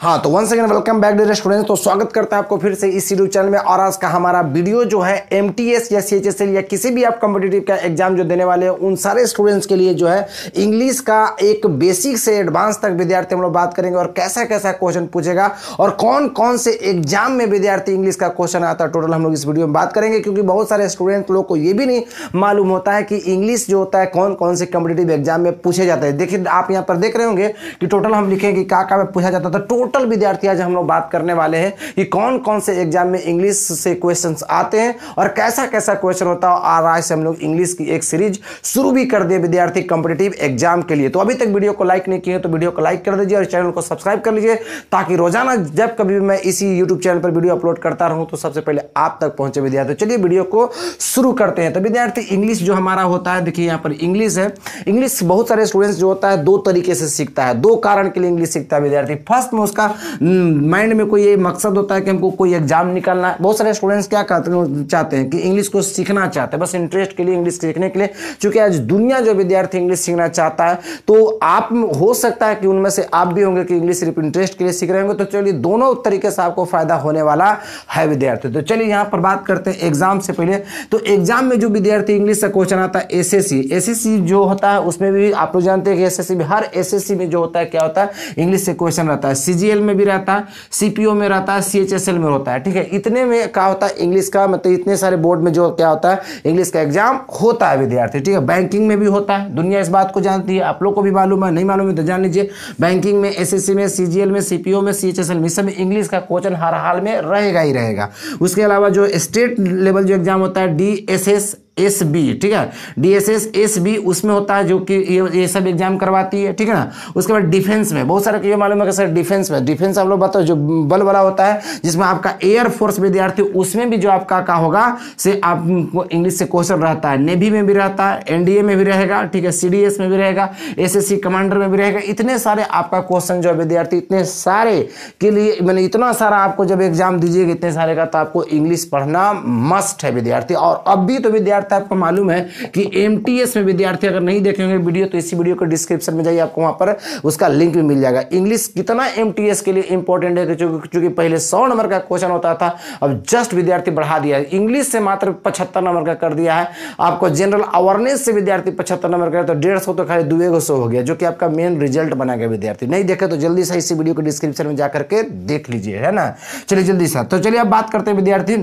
हाँ तो once again welcome back dear students तो स्वागत करता है आपको फिर से इस यूट्यूब चैनल में और आज का हमारा वीडियो जो है एम या सी एच एस या किसी भी आप कम्पिटेटिव का एग्जाम जो देने वाले हैं उन सारे स्टूडेंट्स के लिए जो है इंग्लिश का एक बेसिक से एडवांस तक विद्यार्थी हम लोग बात करेंगे और कैसा कैसा क्वेश्चन पूछेगा और कौन कौन से एग्जाम में विद्यार्थी इंग्लिश का क्वेश्चन आता है टोटल हम लोग इस वीडियो में बात करेंगे क्योंकि बहुत सारे स्टूडेंट लोग को ये भी नहीं मालूम होता है कि इंग्लिश जो होता है कौन कौन से कॉम्पिटेटिव एग्जाम में पूछे जाते हैं देखिए आप यहाँ पर देख रहे होंगे कि टोटल हम लिखेंगे क्या क्या में पूछा जाता था टोटल टोटल विद्यार्थी आज हम लोग बात करने वाले हैं कि कौन कौन से एग्जाम में इंग्लिश से क्वेश्चन आते हैं और कैसा कैसा क्वेश्चन होता है और आज से हम लोग इंग्लिश की एक सीरीज शुरू भी कर दिए विद्यार्थी कॉम्पिटेटिव एग्जाम के लिए तो अभी तक वीडियो को लाइक नहीं किए तो वीडियो को लाइक कर दीजिए और चैनल को सब्सक्राइब कर लीजिए ताकि रोजाना जब कभी मैं इसी यूट्यूब चैनल पर वीडियो अपलोड करता रहूँ तो सबसे पहले आप तक पहुंचे विद्यार्थी तो चलिए वीडियो को शुरू करते हैं तो विद्यार्थी इंग्लिश जो हमारा होता है देखिए यहाँ पर इंग्लिश है इंग्लिश बहुत सारे स्टूडेंट्स जो होता है दो तरीके से सीखता है दो कारण के लिए इंग्लिश सीखता है विद्यार्थी फर्स्ट में उसका माइंड हम्म, में कोई ये मकसद होता है कि हमको कोई एग्जाम निकालना है बहुत सारे स्टूडेंट्स क्या चाहते हैं कि इंग्लिश को सीखना चाहते हैं बस इंटरेस्ट के लिए इंग्लिश सीखने के लिए चूंकि आज दुनिया जो विद्यार्थी इंग्लिश सीखना चाहता है तो आप हो सकता है कि उनमें से आप भी होंगे कि इंग्लिश सिर्फ इंटरेस्ट के लिए सीख रहे होंगे तो चलिए दोनों तरीके से आपको फायदा होने वाला है विद्यार्थी तो चलिए यहां पर बात करते हैं एग्जाम से पहले तो एग्जाम में जो विद्यार्थी इंग्लिश का क्वेश्चन आता है एसएससी एसएससी जो होता है उसमें भी आप लोग जानते हैं कि एसएससी में हर एसएससी में जो होता है क्या होता है इंग्लिश से क्वेश्चन रहता है सी एल में भी रहता है सीपीओ में रहता है सीएचएसएल में होता है ठीक है इतने में क्या होता है इंग्लिश का मतलब इतने सारे बोर्ड में जो क्या होता है इंग्लिश का एग्जाम होता है विद्यार्थी ठीक है बैंकिंग में भी होता है दुनिया इस बात को जानती है आप लोग को भी मालूम है नहीं मालूम है तो जान लीजिए बैंकिंग में एस में सी में सी में सी एच में सब इंग्लिश का क्वेश्चन हर हाल में रहेगा ही रहेगा उसके अलावा जो स्टेट लेवल जो एग्जाम होता है D S S S B ठीक है डीएसएस एस बी उसमें होता है जो कि ये ये सब एग्जाम करवाती है ठीक है ना उसके बाद डिफेंस में बहुत सारे मालूम है कि सर डिफेंस में डिफेंस आप लोग बताओ जो बल वाला होता है जिसमें आपका एयरफोर्स विद्यार्थी उसमें भी जो आपका का होगा से आपको इंग्लिश से क्वेश्चन रहता है नेवी में भी रहता है एनडीए में भी रहेगा ठीक है सी में भी रहेगा एस कमांडर में भी रहेगा इतने सारे आपका क्वेश्चन जो है विद्यार्थी इतने सारे के लिए मैंने इतना सारा आपको जब एग्जाम दीजिएगा इतने सारे का तो आपको इंग्लिश पढ़ना मस्ट है विद्यार्थी और अब भी तो विद्यार्थी लगता है आपको मालूम है कि एम में विद्यार्थी अगर नहीं देखे होंगे वीडियो तो इसी वीडियो को डिस्क्रिप्शन में जाइए आपको वहां पर उसका लिंक भी मिल जाएगा इंग्लिश कितना एम के लिए इंपॉर्टेंट है क्योंकि पहले सौ नंबर का क्वेश्चन होता था अब जस्ट विद्यार्थी बढ़ा दिया है इंग्लिश से मात्र पचहत्तर नंबर का कर दिया है आपको जनरल अवेयरनेस से विद्यार्थी पचहत्तर नंबर का तो डेढ़ सौ तो खाली दुए गो हो गया जो कि आपका मेन रिजल्ट बना गया विद्यार्थी नहीं देखे तो जल्दी से इसी वीडियो को डिस्क्रिप्शन में जाकर के देख लीजिए है ना चलिए जल्दी सर तो चलिए अब बात करते हैं विद्यार्थी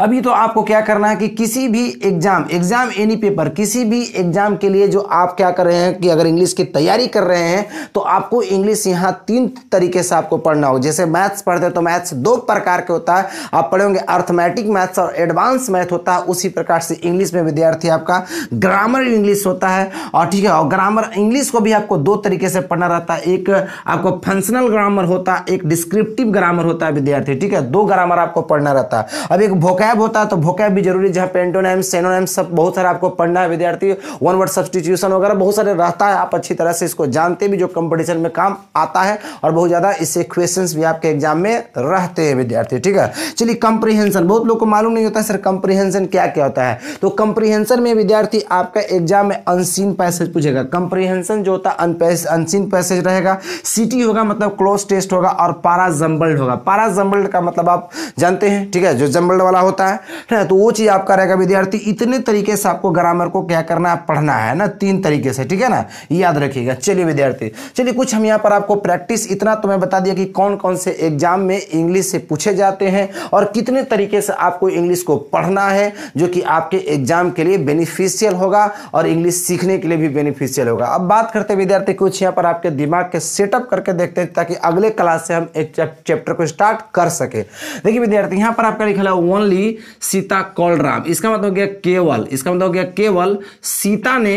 अभी तो आपको क्या करना है कि किसी भी एग्ज़ाम एग्ज़ाम एनी पेपर किसी भी एग्ज़ाम के लिए जो आप क्या कर रहे हैं कि अगर इंग्लिश की तैयारी कर रहे हैं तो आपको इंग्लिश यहां तीन तरीके से आपको पढ़ना हो जैसे मैथ्स पढ़ते हैं तो मैथ्स दो प्रकार के होता है आप पढ़ेंगे अर्थमेटिक मैथ्स और एडवांस मैथ होता है उसी प्रकार से इंग्लिश में विद्यार्थी आपका ग्रामर इंग्लिश होता है और ठीक है और ग्रामर इंग्लिश को भी आपको दो तरीके से पढ़ना रहता है एक आपको फंक्शनल ग्रामर होता है एक डिस्क्रिप्टिव ग्रामर होता है विद्यार्थी ठीक है दो ग्रामर आपको पढ़ना रहता है अब एक वोकैब होता है तो वोकैब भी जरूरी जहाँ पे एंटोनाइम सेनोनाइम सब बहुत सारे आपको पढ़ना है विद्यार्थी वन वर्ड सब्सटीट्यूशन वगैरह बहुत सारे रहता है आप अच्छी तरह से इसको जानते भी जो कंपटीशन में काम आता है और बहुत ज़्यादा इससे क्वेश्चन भी आपके एग्जाम में रहते हैं विद्यार्थी ठीक है चलिए कंप्रीहेंशन बहुत लोग को मालूम नहीं होता सर कंप्रीहेंशन क्या क्या होता है तो कंप्रीहेंशन में विद्यार्थी आपका एग्जाम में अनसीन पैसेज पूछेगा कंप्रीहेंशन जो होता है अनसीन पैसेज रहेगा सिटी होगा मतलब क्लोज टेस्ट होगा और पारा जम्बल्ड होगा पारा जम्बल्ड का मतलब आप जानते हैं ठीक है जो जम्बल्ड वाला होता है ना तो वो चीज़ आपका रहेगा विद्यार्थी इतने तरीके से आपको ग्रामर को क्या करना है पढ़ना है ना तीन तरीके से ठीक है ना याद रखिएगा चलिए विद्यार्थी चलिए कुछ हम यहाँ पर आपको प्रैक्टिस इतना तो मैं बता दिया कि कौन कौन से एग्जाम में इंग्लिश से पूछे जाते हैं और कितने तरीके से आपको इंग्लिश को पढ़ना है जो कि आपके एग्जाम के लिए बेनिफिशियल होगा और इंग्लिश सीखने के लिए भी बेनिफिशियल होगा अब बात करते हैं विद्यार्थी कुछ यहाँ पर आपके दिमाग के सेटअप करके देखते हैं ताकि अगले क्लास से हम एक चैप्टर को स्टार्ट कर सके देखिए विद्यार्थी यहाँ पर आपका लिखा हुआ ओनली सीता कॉल राम इसका मतलब हो गया केवल इसका मतलब हो गया केवल सीता ने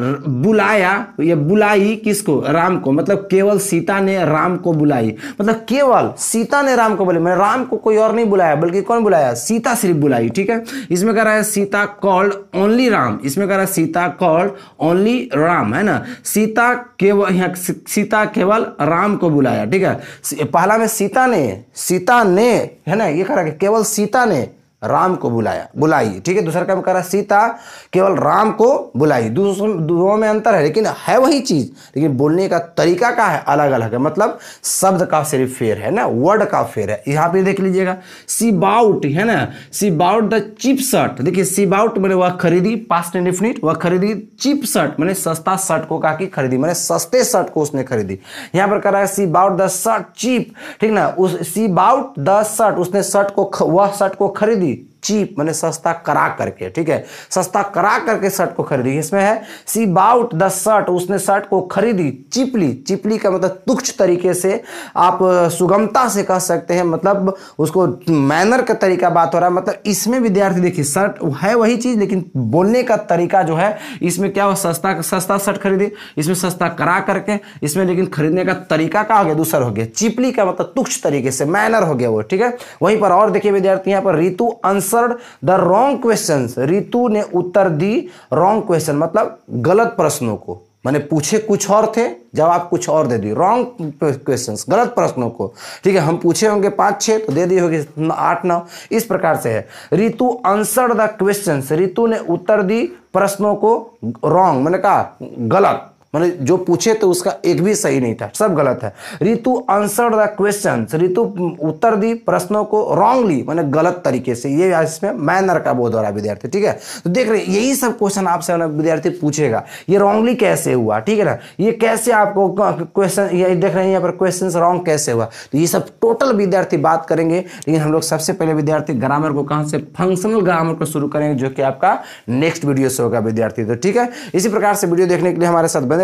बुलाया ये बुलाई किसको राम को मतलब केवल सीता ने राम को बुलाई मतलब केवल सीता ने राम को बुलाई मैंने राम को कोई और नहीं बुलाया बल्कि कौन बुलाया सीता सिर्फ बुलाई ठीक है इसमें कह रहा है सीता कॉल्ड ओनली राम इसमें कह रहा है सीता कॉल्ड ओनली राम है ना सीता केवल यहाँ सीता केवल राम को बुलाया ठीक है पहला में सीता ने सीता ने है ना ये कह रहा है केवल सीता ने राम को बुलाया बुलाई ठीक है दूसरा क्या रहा सीता केवल राम को बुलाई दोनों में अंतर है लेकिन है वही चीज़ लेकिन बोलने का तरीका का है अलग अलग है मतलब शब्द का सिर्फ फेर है ना वर्ड का फेर है यहाँ पे देख लीजिएगा सी बाउट है ना see bought the cheap shirt देखिए सी बाउट मैंने वह खरीदी पास्ट एंड डिफिनिट वह खरीदी चिप शर्ट मैंने सस्ता शर्ट को कहा कि खरीदी मैंने सस्ते शर्ट को उसने खरीदी यहाँ पर रहा है सी बाउट द शर्ट चिप ठीक ना उस सी बाउट द शर्ट उसने शर्ट को वह शर्ट को खरीदी चीप मैंने सस्ता करा करके ठीक है सस्ता करा करके शर्ट को खरीदी इसमें है सी बाउट द शर्ट उसने शर्ट को खरीदी चिपली चिपली का मतलब तुक्ष तरीके से आप सुगमता से कह सकते हैं मतलब उसको मैनर का तरीका बात हो रहा है मतलब इसमें विद्यार्थी देखिए शर्ट है वही चीज़ लेकिन बोलने का तरीका जो है इसमें क्या हुआ सस्ता सस्ता शर्ट खरीदी इसमें सस्ता करा करके इसमें लेकिन खरीदने का तरीका क्या हो गया दूसरा हो गया चिपली का मतलब तुक्ष तरीके से मैनर हो गया वो ठीक है वहीं पर और देखिए विद्यार्थी यहाँ पर ऋतु अंश answered the wrong question Ritu ने उत्तर दी रॉन्ग क्वेश्चन मतलब गलत प्रश्नों को मैंने पूछे कुछ और थे जवाब कुछ और दे दिए रॉन्ग क्वेश्चंस गलत प्रश्नों को ठीक है हम पूछे होंगे पांच छः तो दे दी होगी आठ नौ इस प्रकार से है Ritu answer the questions Ritu ने उत्तर दी प्रश्नों को रॉन्ग मैंने कहा गलत मतलब जो पूछे तो उसका एक भी सही नहीं था सब गलत है Ritu answer the question Ritu उत्तर दी प्रश्नों को रॉन्गली मैंने गलत तरीके से ये इसमें मैनर का बोध हो रहा है विद्यार्थी ठीक है तो देख रहे यही सब क्वेश्चन आपसे विद्यार्थी पूछेगा ये रॉन्गली कैसे हुआ ठीक है ना ये कैसे आपको क्वेश्चन ये देख रहे हैं यहाँ पर क्वेश्चन रॉन्ग कैसे हुआ तो ये सब टोटल विद्यार्थी बात करेंगे लेकिन हम लोग सबसे पहले विद्यार्थी ग्रामर को कहाँ से फंक्शनल ग्रामर को शुरू करेंगे जो कि आपका नेक्स्ट वीडियो से होगा विद्यार्थी तो ठीक है इसी प्रकार से वीडियो देखने के लिए हमारे साथ बने